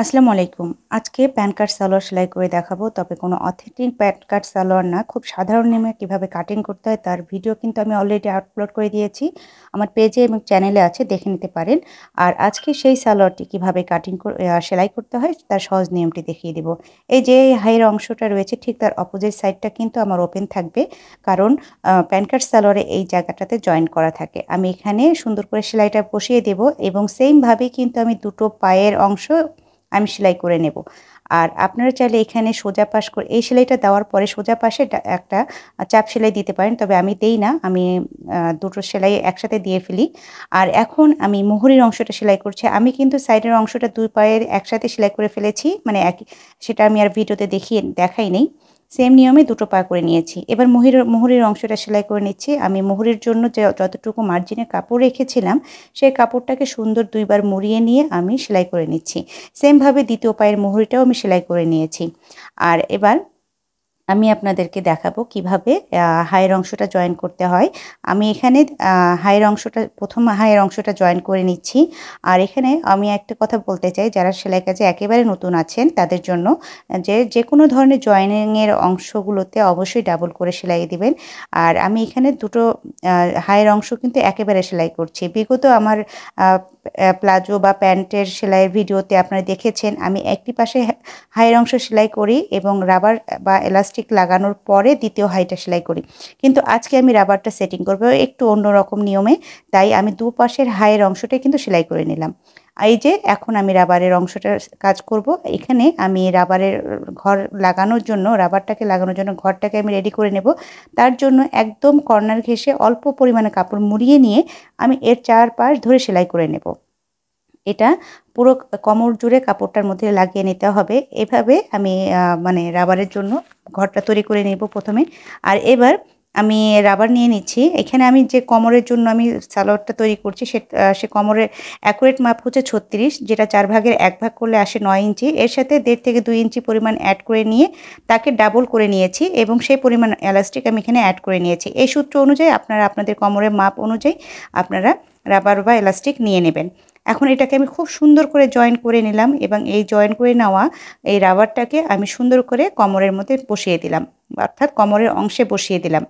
আসসালামু আলাইকুম আজকে প্যান কার্ড সালোয়ার সেলাই করে দেখাবো তবে কোনো অথেন্টিক প্যান কার্ড সালোয়ার না খুব সাধারণ নেমে কীভাবে কাটিং করতে হয় তার ভিডিও কিন্তু আমি অলরেডি আপলোড করে দিয়েছি আমার পেজে এবং চ্যানেলে আছে দেখে নিতে পারেন আর আজকে সেই সালোয়ারটি কিভাবে কাটিং সেলাই করতে হয় তার সহজ নিয়মটি দেখিয়ে দিব এই যে হাইয়ের অংশটা রয়েছে ঠিক তার অপোজিট সাইডটা কিন্তু আমার ওপেন থাকবে কারণ প্যান কার্ড সালোয়ারে এই জায়গাটাতে জয়েন করা থাকে আমি এখানে সুন্দর করে সেলাইটা বসিয়ে দেব এবং সেমভাবেই কিন্তু আমি দুটো পায়ের অংশ আমি সেলাই করে নেব আর আপনারা চাইলে এখানে সোজা পাশ করে এই সেলাইটা দেওয়ার পরে সোজা পাশে একটা চাপ সেলাই দিতে পারেন তবে আমি দেই না আমি দুটো সেলাই একসাথে দিয়ে ফেলি আর এখন আমি মোহরির অংশটা সেলাই করছি আমি কিন্তু সাইডের অংশটা দুই পায়ের একসাথে সেলাই করে ফেলেছি মানে এক সেটা আমি আর ভিডিওতে দেখিয়ে দেখাই নেই সেম নিয়মে দুটো পা করে নিয়েছি এবার মহির মোহরের অংশটা সেলাই করে নিচ্ছি আমি মোহরের জন্য যে যতটুকু মার্জিনে কাপড় রেখেছিলাম সেই কাপড়টাকে সুন্দর দুইবার মুড়িয়ে নিয়ে আমি সেলাই করে নিচ্ছি সেমভাবে দ্বিতীয় পায়ের মোহরিটাও আমি সেলাই করে নিয়েছি আর এবার আমি আপনাদেরকে দেখাবো কিভাবে হায়ের অংশটা জয়েন করতে হয় আমি এখানে হায়ের অংশটা প্রথম হায়ের অংশটা জয়েন করে নিচ্ছি আর এখানে আমি একটা কথা বলতে চাই যারা সেলাই কাজে একেবারে নতুন আছেন তাদের জন্য যে যে কোনো ধরনের জয়েনিংয়ের অংশগুলোতে অবশ্যই ডাবল করে সেলাই দিবেন আর আমি এখানে দুটো হায়ের অংশ কিন্তু একেবারে সেলাই করছি বিগত আমার প্লাজো বা প্যান্টের সেলাইয়ের ভিডিওতে আপনারা দেখেছেন আমি একটি পাশে হাইয়ের অংশ সেলাই করি এবং রাবার বা এলাস্টিক লাগানোর পরে দ্বিতীয় হাইটা সেলাই করি কিন্তু আজকে আমি রাবারটা সেটিং করবো একটু অন্যরকম নিয়মে তাই আমি দুপাশের হাইয়ের অংশটাই কিন্তু সেলাই করে নিলাম এই যে এখন আমি রাবারের অংশটা কাজ করব এখানে আমি রাবারের ঘর লাগানোর জন্য রাবারটাকে লাগানোর জন্য ঘরটাকে আমি রেডি করে নেব তার জন্য একদম কর্নার ঘেসে অল্প পরিমাণে কাপড় মুড়িয়ে নিয়ে আমি এর চারপাশ ধরে সেলাই করে নেব এটা পুরো কমর জুড়ে কাপড়টার মধ্যে লাগিয়ে নিতে হবে এভাবে আমি মানে রাবারের জন্য ঘরটা তৈরি করে নেব প্রথমে আর এবার আমি রাবার নিয়ে নিচ্ছি এখানে আমি যে কোমরের জন্য আমি সালোয়ারটা তৈরি করছি সে সে কোমরের অ্যাকুরেট মাপ হচ্ছে ছত্রিশ যেটা চার ভাগের এক ভাগ করলে আসে নয় ইঞ্চি এর সাথে দেড় থেকে দুই ইঞ্চি পরিমাণ অ্যাড করে নিয়ে তাকে ডাবল করে নিয়েছি এবং সেই পরিমাণ এলাস্টিক আমি এখানে অ্যাড করে নিয়েছি এই সূত্র অনুযায়ী আপনারা আপনাদের কোমরের মাপ অনুযায়ী আপনারা রাবার বা এলাস্টিক নিয়ে নেবেন এখন এটাকে আমি খুব সুন্দর করে জয়েন করে নিলাম এবং এই জয়েন করে নেওয়া এই রাবারটাকে আমি সুন্দর করে কোমরের মধ্যে বসিয়ে দিলাম অর্থাৎ কোমরের অংশে বসিয়ে দিলাম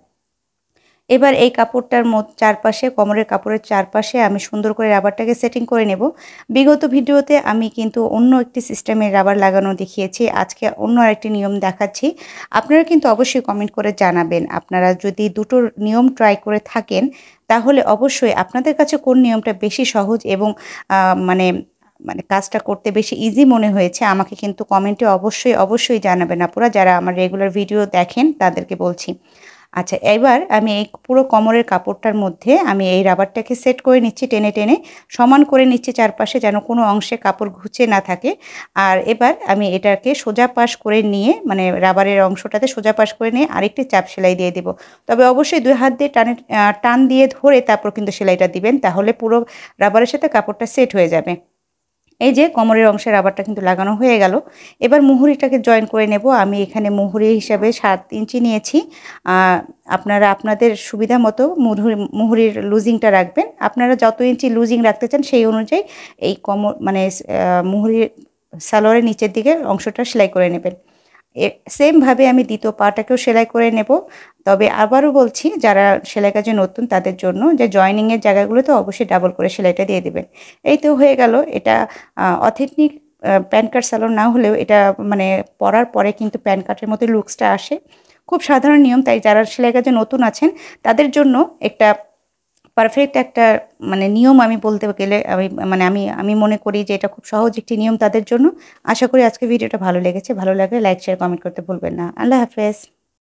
এবার এই কাপড়টার চারপাশে কোমরের কাপড়ের চারপাশে আমি সুন্দর করে রাবারটাকে সেটিং করে নেব বিগত ভিডিওতে আমি কিন্তু অন্য একটি সিস্টেমে রাবার লাগানো দেখিয়েছি আজকে অন্য আরেকটি নিয়ম দেখাচ্ছি আপনারা কিন্তু অবশ্যই কমেন্ট করে জানাবেন আপনারা যদি দুটো নিয়ম ট্রাই করে থাকেন তাহলে অবশ্যই আপনাদের কাছে কোন নিয়মটা বেশি সহজ এবং মানে মানে কাজটা করতে বেশি ইজি মনে হয়েছে আমাকে কিন্তু কমেন্টে অবশ্যই অবশ্যই জানাবেন আপুরা যারা আমার রেগুলার ভিডিও দেখেন তাদেরকে বলছি আচ্ছা এবার আমি এই পুরো কোমরের কাপড়টার মধ্যে আমি এই রাবারটাকে সেট করে নিচ্ছি টেনে টেনে সমান করে নিচ্ছি চারপাশে যেন কোনো অংশে কাপড় ঘুচে না থাকে আর এবার আমি এটাকে সোজা পাশ করে নিয়ে মানে রাবারের অংশটাতে সোজা পাশ করে নিয়ে আরেকটি চাপ সেলাই দিয়ে দেব তবে অবশ্যই দুই হাত দিয়ে টানে টান দিয়ে ধরে তারপর কিন্তু সেলাইটা দিবেন তাহলে পুরো রাবারের সাথে কাপড়টা সেট হয়ে যাবে এই যে কোমরের অংশের রাবারটা কিন্তু লাগানো হয়ে গেল এবার মুহুরিটাকে জয়েন করে নেব আমি এখানে মুহুরি হিসাবে সাত ইঞ্চি নিয়েছি আপনারা আপনাদের সুবিধা মতো মুহুরি মুহুরির লুজিংটা রাখবেন আপনারা যত ইঞ্চি লুজিং রাখতে চান সেই অনুযায়ী এই কোমর মানে মুহুরির সালোয়ারের নিচের দিকে অংশটা সেলাই করে নেবেন সেমভাবে আমি দ্বিতীয় পাটাকেও সেলাই করে নেব তবে আবারও বলছি যারা সেলাই কাজে নতুন তাদের জন্য যে জয়নিংয়ের জায়গাগুলোতে অবশ্যই ডাবল করে সেলাইটা দিয়ে দেবেন এই তো হয়ে গেল এটা অথেনিক প্যান কার্ড স্যালোর না হলেও এটা মানে পরার পরে কিন্তু প্যান কার্ডের মতো লুকসটা আসে খুব সাধারণ নিয়ম তাই যারা সেলাই কাজে নতুন আছেন তাদের জন্য একটা পারফেক্ট একটা মানে নিয়ম আমি বলতে গেলে আমি মানে আমি আমি মনে করি যে এটা খুব সহজ একটি নিয়ম তাদের জন্য আশা করি আজকে ভিডিওটা ভালো লেগেছে ভালো লাগলে লাইক শেয়ার কমেন্ট করতে ভুলবেন না আল্লাহ হাফেজ